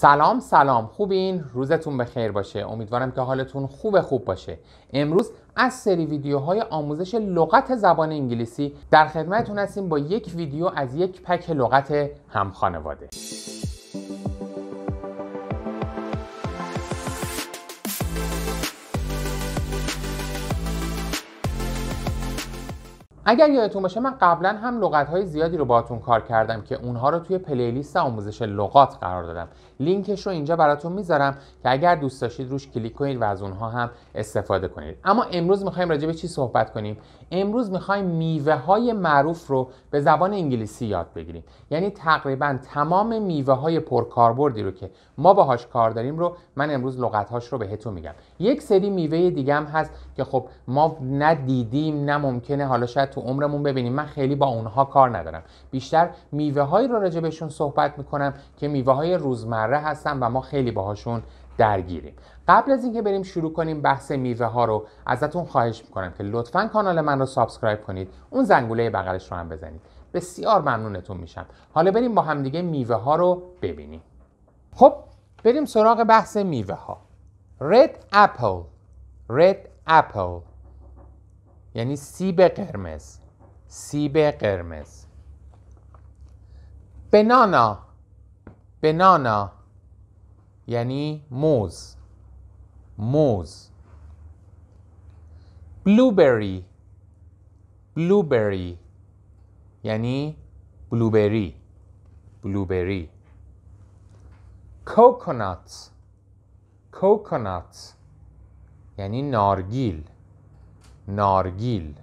سلام سلام خوبین روزتون بخیر باشه امیدوارم که حالتون خوب خوب باشه امروز از سری ویدیوهای آموزش لغت زبان انگلیسی در خدمتتون هستیم با یک ویدیو از یک پک لغت همخانواده اگر یادتون باشه من قبلا هم لغت های زیادی رو باهاتون کار کردم که اونها رو توی پلیلیست آموزش لغات قرار دادم لینکش رو اینجا براتون میذارم که اگر دوست داشتید روش کلیک کنید و از اونها هم استفاده کنید اما امروز میخوایم راجع به چی صحبت کنیم امروز میخوایم میوه های معروف رو به زبان انگلیسی یاد بگیریم یعنی تقریبا تمام میوه های پرکاربردی رو که ما باهاش کار داریم رو من امروز لغت هاش رو بهتون میگم یک سری میوه دیگه هم هست که خب ما ندیدیم نه ممکنه حالا شاید تو عمرمون ببینیم من خیلی با اونها کار ندارم بیشتر میوه هایی رو راجع بهشون صحبت میکنم که میوه های روزمره هستن و ما خیلی باهاشون درگیریم قبل از اینکه بریم شروع کنیم بحث میوه ها رو ازتون خواهش میکنم که لطفا کانال من رو سابسکرایب کنید اون زنگوله بغلش رو هم بزنید بسیار ممنونتون میشم حالا بریم با همدیگه میوه ها رو ببینیم خب بریم سراغ بحث میوه ها Red apple Red apple یعنی سیب قرمز سیب قرمز بنانا بنانا یعنی موز موز بلوبری بلوبری یعنی بلوبری بلوبری کوکونات کوکونات یعنی نارگیل نارگیل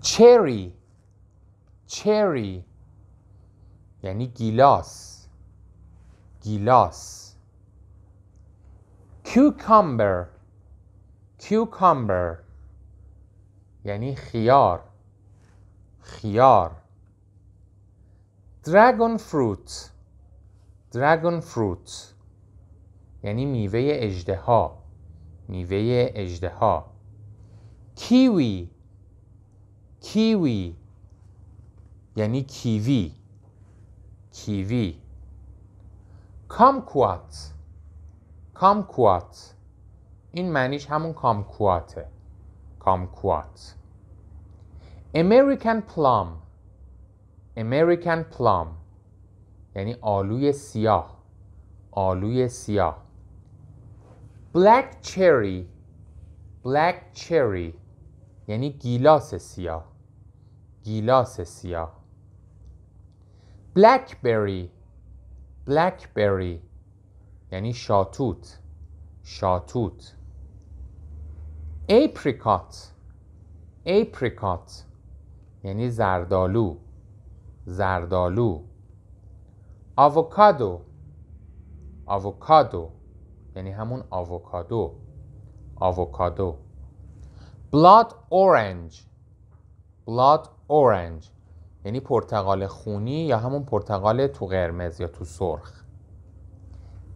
چری چری یعنی گیلاس گیلاس کیوکامبر کیوکامبر یعنی خیار خیار دراگون فروت دراگون فروت یعنی میوه اجدها میوه ها کیوی کیوی یعنی کیوی کیوی کامکوات کامکوات این معنیش همون کامکواته کامکوات امریکن پلام امریکن پلام یعنی آلوی سیاه آلوی سیاه black cherry black cherry یعنی گیلاس سیاه گیلاس سیاه blackberry blackberry یعنی شاتوت شاتوت apricot apricot یعنی زردالو زردالو avocado avocado یعنی همون آووکادو آووکادو blood اورنج blood اورنج یعنی پرتقال خونی یا همون پرتقال تو قرمز یا تو سرخ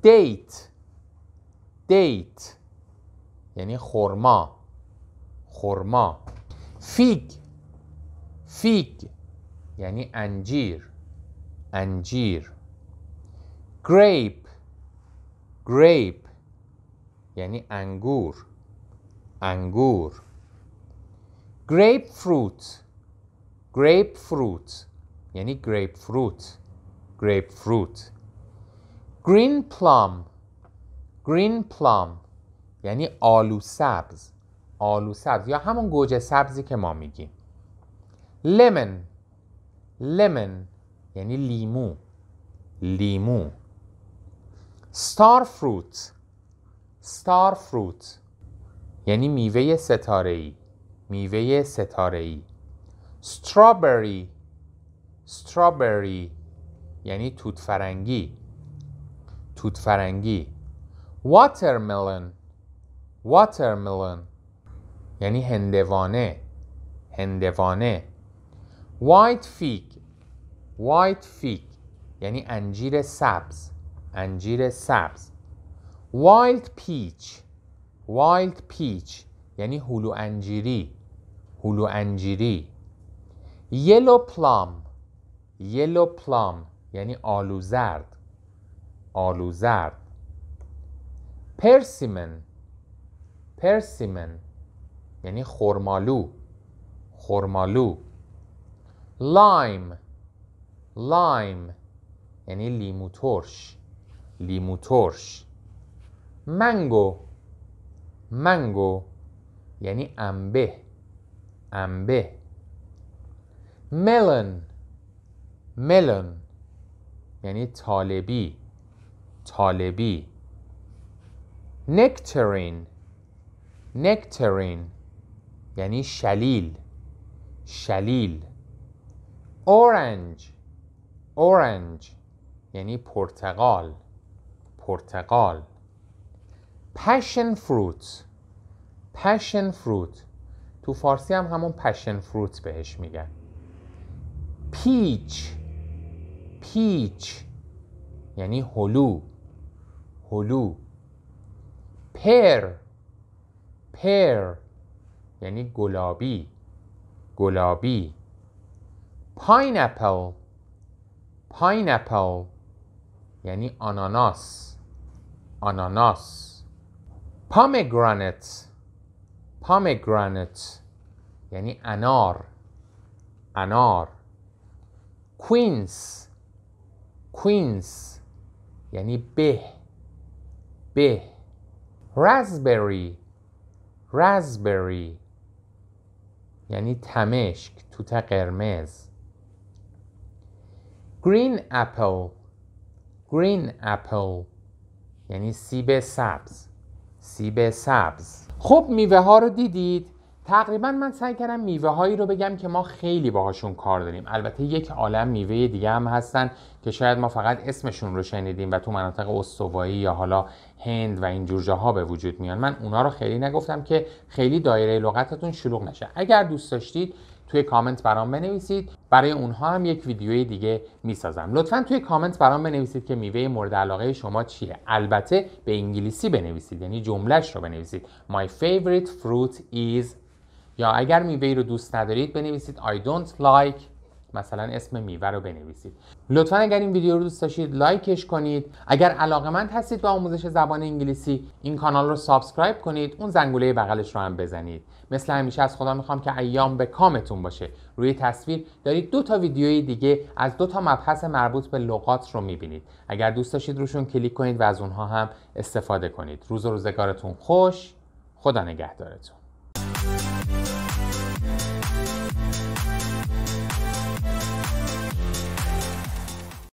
دیت دیت یعنی خرما خرما فیگ فیگ یعنی انجیر انجیر گریپ گریپ یعنی انگور انگور گریپ فروت گریپ فروت یعنی گریپ فروت گریپ فروت گرین پلام گرین پلام یعنی آلو سبز آلو سبز یا همون گوجه سبزی که ما میگیم لمن لمن یعنی لیمو لیمو ستار فروت ستار فروت یعنی میوه ستاره ای میوه ستاره ای strawberry strawberry یعنی توت فرنگی توت فرنگی watermelon watermelon یعنی هندوانه هندوانه white fig white فیک یعنی انجیر سبز انجیر سبز وایلد پیچ وایلد پیچ یعنی هلو انجیری هلو انجیری یلو پلام یلو پلام یعنی آلو زرد آلو زرد پرسیمن پرسیمن یعنی خرمالو خرمالو لایم لایم یعنی لیمو ترش لیمو ترش منگو منگو یعنی انبه انبه ملن ملن یعنی طالبی طالبی نکترین نکترین یعنی شلیل شلیل اورنج اورنج یعنی پرتقال پرتقال پشن فروت پشن فروت تو فارسی هم همون پشن فروت بهش میگن پیچ پیچ یعنی هلو هلو پر پر یعنی گلابی گلابی پاین پاینپل یعنی آناناس آناناس پامگرانت پامگرانت یعنی انار انار کوینز کوینز یعنی به به رزبری رزبری یعنی تمشک توت قرمز گرین اپل گرین اپل یعنی سیب سبز سیب سبز خب میوه ها رو دیدید تقریبا من سعی کردم میوه هایی رو بگم که ما خیلی باهاشون کار داریم البته یک عالم میوه دیگه هم هستن که شاید ما فقط اسمشون رو شنیدیم و تو مناطق استوایی یا حالا هند و اینجور جاها به وجود میان من اونا رو خیلی نگفتم که خیلی دایره لغتتون شلوغ نشه اگر دوست داشتید توی کامنت برام بنویسید برای اونها هم یک ویدیوی دیگه میسازم لطفا توی کامنت برام بنویسید که میوه مورد علاقه شما چیه البته به انگلیسی بنویسید یعنی جملهش رو بنویسید My favorite fruit is یا اگر میوه رو دوست ندارید بنویسید I don't like مثلا اسم میوه رو بنویسید لطفا اگر این ویدیو رو دوست داشتید لایکش کنید اگر علاقمند هستید به آموزش زبان انگلیسی این کانال رو سابسکرایب کنید اون زنگوله بغلش رو هم بزنید مثل همیشه از خدا میخوام که ایام به کامتون باشه روی تصویر دارید دو تا ویدیوی دیگه از دو تا مبحث مربوط به لغات رو میبینید اگر دوست داشتید روشون کلیک کنید و از اونها هم استفاده کنید روز و روزگارتون خوش خدا نگهدارتون